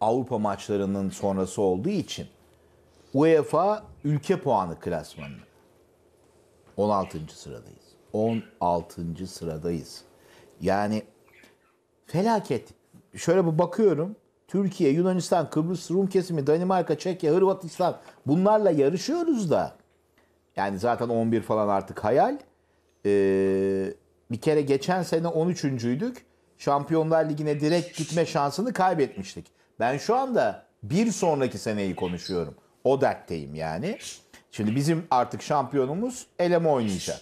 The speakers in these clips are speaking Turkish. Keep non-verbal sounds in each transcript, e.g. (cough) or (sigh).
Avrupa maçlarının sonrası olduğu için UEFA ülke puanı klasmanı 16. sıradayız. 16. sıradayız. Yani felaket. Şöyle bir bakıyorum. Türkiye, Yunanistan, Kıbrıs, Rum kesimi, Danimarka, Çekya, Hırvatistan bunlarla yarışıyoruz da. Yani zaten 11 falan artık hayal. Ee, bir kere geçen sene 13.'üydük. Şampiyonlar Ligi'ne direkt gitme şansını kaybetmiştik. Ben şu anda bir sonraki seneyi konuşuyorum. O dertteyim yani. Şimdi bizim artık şampiyonumuz eleme oynayacak.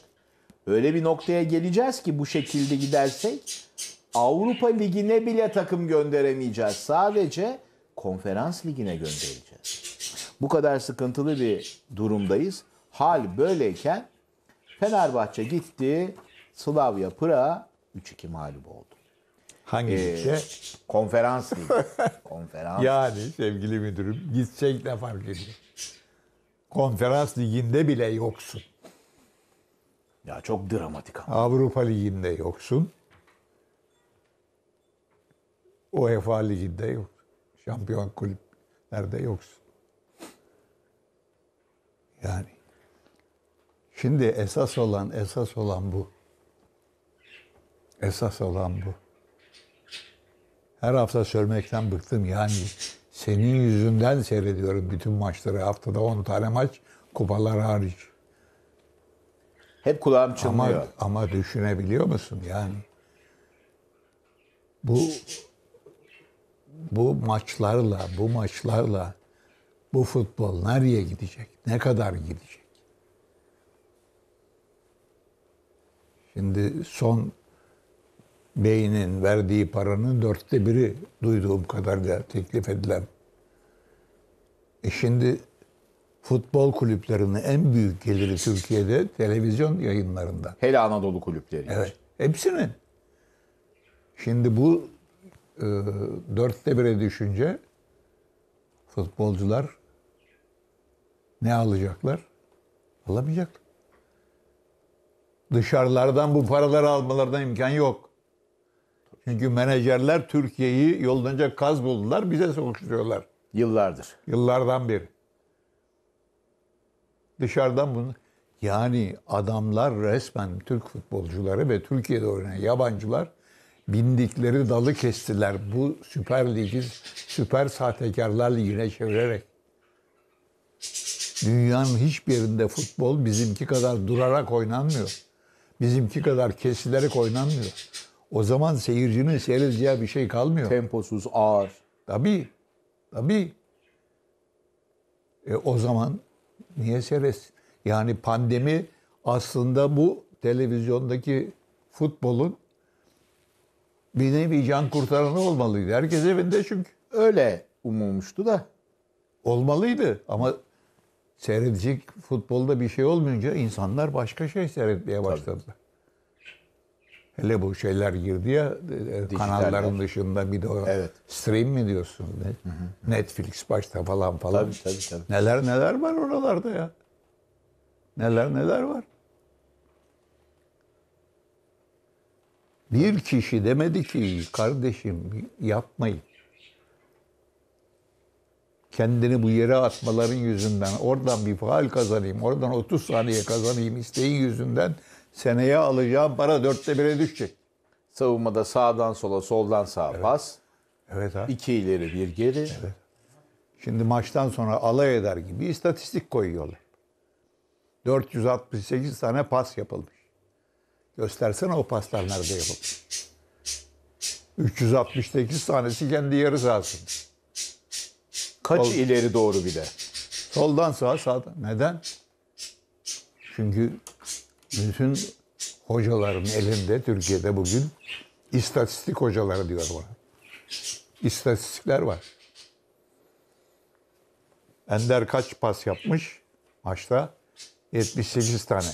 Öyle bir noktaya geleceğiz ki bu şekilde gidersek Avrupa Ligi'ne bile takım gönderemeyeceğiz. Sadece konferans ligine göndereceğiz. Bu kadar sıkıntılı bir durumdayız. Hal böyleyken Fenerbahçe gitti Slavia Pıra 3-2 mağlup oldu. Hangisiyse? Ee, konferans değil. (laughs) konferans. Yani sevgili müdürüm gitsek ne fark ediyor? Konferans liginde bile yoksun. Ya çok dramatik ama. Avrupa liginde yoksun. UEFA liginde yok. Şampiyon kulüplerde yoksun. Yani şimdi esas olan esas olan bu. Esas olan bu her hafta söylemekten bıktım. Yani senin yüzünden seyrediyorum bütün maçları. Haftada 10 tane maç kupalar hariç. Hep kulağım çınlıyor. Ama, ama düşünebiliyor musun yani? Bu bu maçlarla, bu maçlarla bu futbol nereye gidecek? Ne kadar gidecek? Şimdi son beynin verdiği paranın dörtte biri duyduğum kadarıyla teklif edilen. E şimdi futbol kulüplerinin en büyük geliri Türkiye'de televizyon yayınlarında. Hele Anadolu kulüpleri. Evet. Hepsinin. Şimdi bu e, dörtte bire düşünce futbolcular ne alacaklar? Alamayacak. Dışarılardan bu paraları almalarına imkan yok. Çünkü menajerler Türkiye'yi yollanacak kaz buldular. Bize sokuşturuyorlar. Yıllardır. Yıllardan bir. Dışarıdan bunu... Yani adamlar resmen Türk futbolcuları ve Türkiye'de oynayan yabancılar bindikleri dalı kestiler. Bu Süper Lig'i süper sahtekarlar ligine çevirerek. Dünyanın hiçbir yerinde futbol bizimki kadar durarak oynanmıyor. Bizimki kadar kesilerek oynanmıyor. O zaman seyircinin seyredeceği bir şey kalmıyor. Temposuz, ağır. Tabii. Tabii. E, o zaman niye seyretsin? Yani pandemi aslında bu televizyondaki futbolun bir nevi can kurtaranı olmalıydı. Herkes evinde çünkü. Öyle umulmuştu da. Olmalıydı ama seyredecek futbolda bir şey olmayınca insanlar başka şey seyretmeye başladılar. Tabii. Hele bu şeyler girdi ya e, Dijitaller. kanalların dışında bir de o evet. stream mi diyorsun? Hı hı. Netflix başta falan falan. Tabii, tabii, tabii. Neler neler var oralarda ya. Neler neler var. Bir kişi demedi ki kardeşim yapmayın. Kendini bu yere atmaların yüzünden oradan bir faal kazanayım, oradan 30 saniye kazanayım isteği yüzünden seneye alacağım para dörtte bire düşecek. Savunmada sağdan sola, soldan sağa evet. pas. Evet ha. İki ileri bir geri. Evet. Şimdi maçtan sonra alay eder gibi istatistik koyuyorlar. 468 tane pas yapılmış. Göstersene o paslar nerede yapılmış. 368 tanesi kendi yarı sahasında. Kaç Sol, ileri doğru bir de? Soldan sağa sağdan. Neden? Çünkü bütün hocaların elinde Türkiye'de bugün istatistik hocaları diyor bana. İstatistikler var. Ender kaç pas yapmış maçta? 78 tane.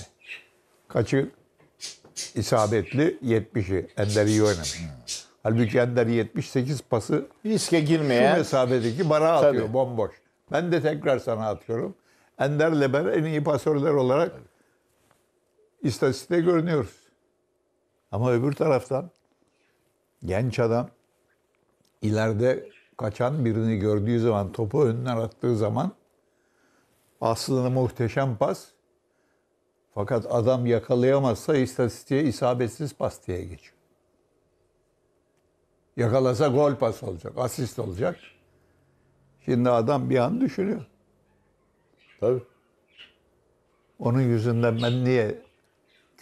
Kaçı isabetli? 70'i. Ender iyi oynamış. Hmm. Halbuki Ender 78 pası riske girmeye şu mesafedeki bara atıyor Tabii. bomboş. Ben de tekrar sana atıyorum. Ender'le ben en iyi pasörler olarak istatistikte görünüyoruz. Ama öbür taraftan genç adam ileride kaçan birini gördüğü zaman, topu önüne attığı zaman aslında muhteşem pas. Fakat adam yakalayamazsa istatistiğe isabetsiz pas diye geçiyor. Yakalasa gol pas olacak, asist olacak. Şimdi adam bir an düşünüyor. Tabii. Onun yüzünden ben niye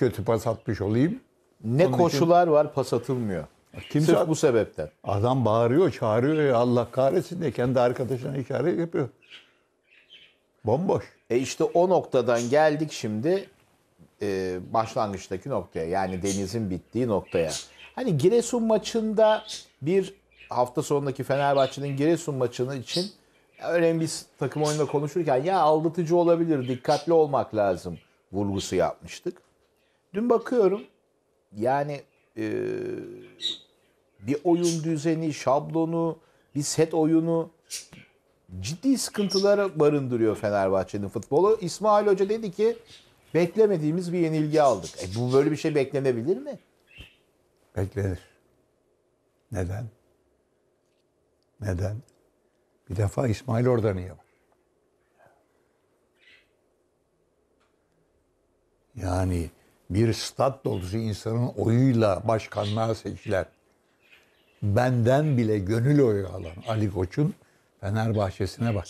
kötü pas atmış olayım. Ne Onun koşular için... var pas atılmıyor. Kimse Sırf bu sebepten. Adam bağırıyor, çağırıyor ya e, Allah kahretsin de kendi arkadaşına işaret yapıyor. Bomboş. E işte o noktadan geldik şimdi e, başlangıçtaki noktaya. Yani denizin bittiği noktaya. Hani Giresun maçında bir hafta sonundaki Fenerbahçe'nin Giresun maçını için önemli bir takım oyunda konuşurken ya aldatıcı olabilir, dikkatli olmak lazım vurgusu yapmıştık. Dün bakıyorum yani e, bir oyun düzeni, şablonu, bir set oyunu ciddi sıkıntılara barındırıyor Fenerbahçe'nin futbolu. İsmail Hoca dedi ki beklemediğimiz bir yenilgi aldık. E, bu böyle bir şey beklenebilir mi? Beklenir. Neden? Neden? Bir defa İsmail orada niye var? Yani bir stat dolusu insanın oyuyla başkanlığa seçilen benden bile gönül oyu alan Ali Koç'un Fenerbahçe'sine bak.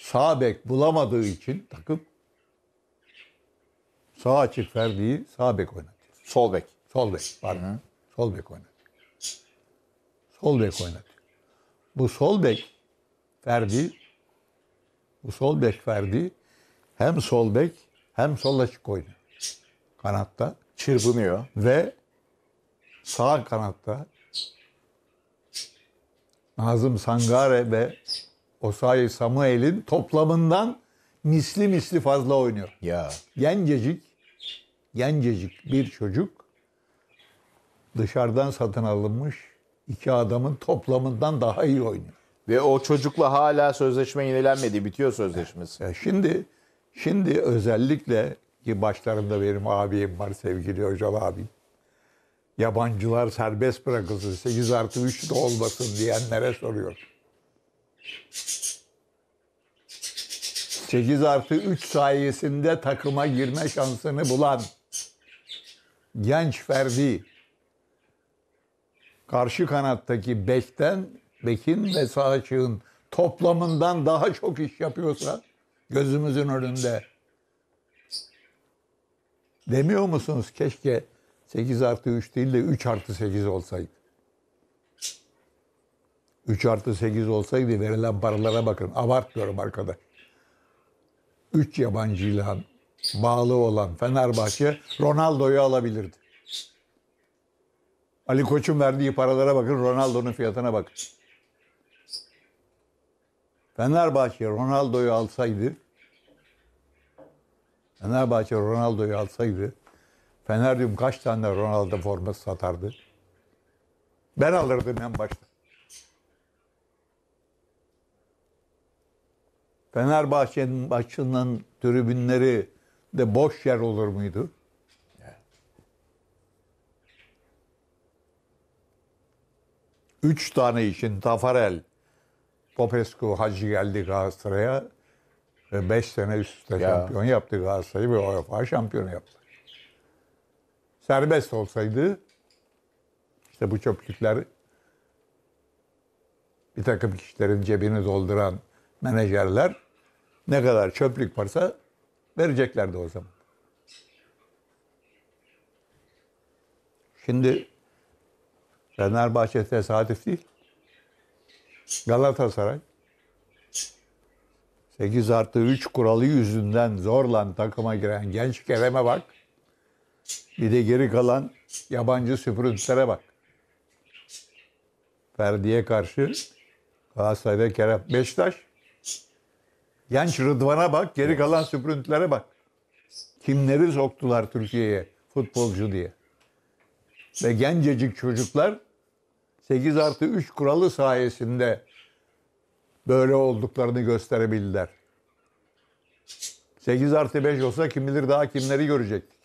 Sağ bek bulamadığı için takım sağ açık Ferdi'yi sağ bek oynatıyor. Sol bek. Sol bek pardon. Hı. Sol bek oynatıyor. Sol bek oynatıyor. Bu sol bek Ferdi bu sol bek Ferdi hem sol bek hem sol açık oynuyor. Kanatta çırpınıyor ve sağ kanatta Nazım Sangare ve Osayi Samuel'in toplamından misli misli fazla oynuyor. Ya. Gencecik, gencecik bir çocuk dışarıdan satın alınmış iki adamın toplamından daha iyi oynuyor. Ve o çocukla hala sözleşme yenilenmedi. Bitiyor sözleşmesi. Ya şimdi Şimdi özellikle ki başlarında benim abim var sevgili hocam abim. Yabancılar serbest bırakılsın 8 artı 3 de olmasın diyenlere soruyor. 8 artı 3 sayesinde takıma girme şansını bulan genç Ferdi karşı kanattaki Bek'ten Bek'in ve Sağçık'ın toplamından daha çok iş yapıyorsa gözümüzün önünde. Demiyor musunuz keşke 8 artı 3 değil de 3 artı 8 olsaydı. 3 artı 8 olsaydı verilen paralara bakın. Abartmıyorum arkadaş. 3 yabancıyla bağlı olan Fenerbahçe Ronaldo'yu alabilirdi. Ali Koç'un verdiği paralara bakın, Ronaldo'nun fiyatına bakın. Fenerbahçe Ronaldo'yu alsaydı Fenerbahçe Ronaldo'yu alsaydı Feneryum kaç tane Ronaldo forması satardı? Ben alırdım en başta. Fenerbahçe'nin başından tribünleri de boş yer olur muydu? Üç tane için Tafarel, Popescu Hacı geldi Galatasaray'a. Ve 5 sene üst üste ya. şampiyon yaptı Galatasaray'ı ve UEFA şampiyonu yaptı. Serbest olsaydı işte bu çöplükler bir takım kişilerin cebini dolduran menajerler ne kadar çöplük varsa vereceklerdi o zaman. Şimdi Fenerbahçe tesadüf değil. Galatasaray 8 artı 3 kuralı yüzünden zorla takıma giren genç Kerem'e bak. Bir de geri kalan yabancı süpürüntülere bak. Ferdi'ye karşı Galatasaray ve Kerem Beşiktaş. Genç Rıdvan'a bak, geri kalan süpürüntülere bak. Kimleri soktular Türkiye'ye futbolcu diye. Ve gencecik çocuklar 8 artı 3 kuralı sayesinde böyle olduklarını gösterebildiler. 8 artı 5 olsa kim bilir daha kimleri görecektik.